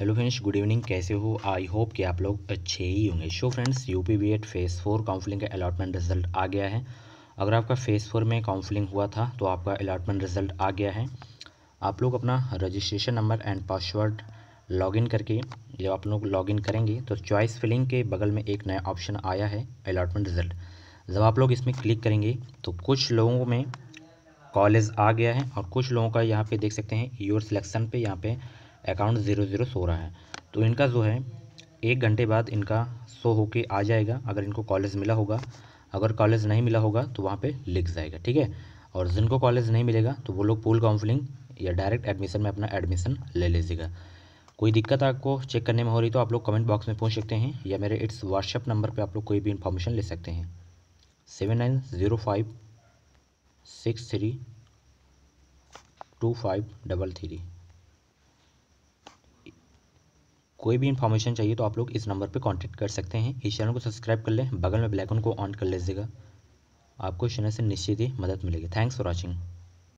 hello friends good evening कैसे हो I hope कि आप लोग अच्छे ही होंगे so friends UP B Ed phase four counselling का अलाटमेंट रिजल्ट आ गया है अगर आपका फेज़ फोर में काउंसलिंग हुआ था तो आपका अलाटमेंट रिजल्ट आ गया है आप लोग अपना registration number and password login करके जब आप लोग लॉगिन करेंगे तो चॉइस फिलिंग के बगल में एक नया ऑप्शन आया है अलाटमेंट रिजल्ट जब आप लोग इसमें क्लिक करेंगे तो कुछ लोगों में कॉलेज आ गया है और कुछ लोगों का यहाँ पे देख सकते हैं योर सिलेक्शन पे यहाँ पे अकाउंट ज़ीरो ज़ीरो सो रहा है तो इनका जो है एक घंटे बाद इनका सो होके आ जाएगा अगर इनको कॉलेज मिला होगा अगर कॉलेज नहीं मिला होगा तो वहाँ पे लिख जाएगा ठीक है और जिनको कॉलेज नहीं मिलेगा तो वो लोग पूल काउंसलिंग या डायरेक्ट एडमिशन में अपना एडमिशन ले लीजिएगा कोई दिक्कत आपको चेक करने में हो रही तो आप लोग कमेंट बॉक्स में पूछ सकते हैं या मेरे इट्स व्हाट्सएप नंबर पर आप लोग कोई भी इन्फॉर्मेशन ले सकते हैं seven nine zero five six three two five double three कोई भी इन्फॉर्मेशन चाहिए तो आप लोग इस नंबर पर कॉन्टैक्ट कर सकते हैं इस चैनल को सब्सक्राइब कर लें बगल में ब्लैकन को ऑन कर लीजिएगा आपको इस चैनल से निश्चित ही मदद मिलेगी थैंक्स फॉर वॉचिंग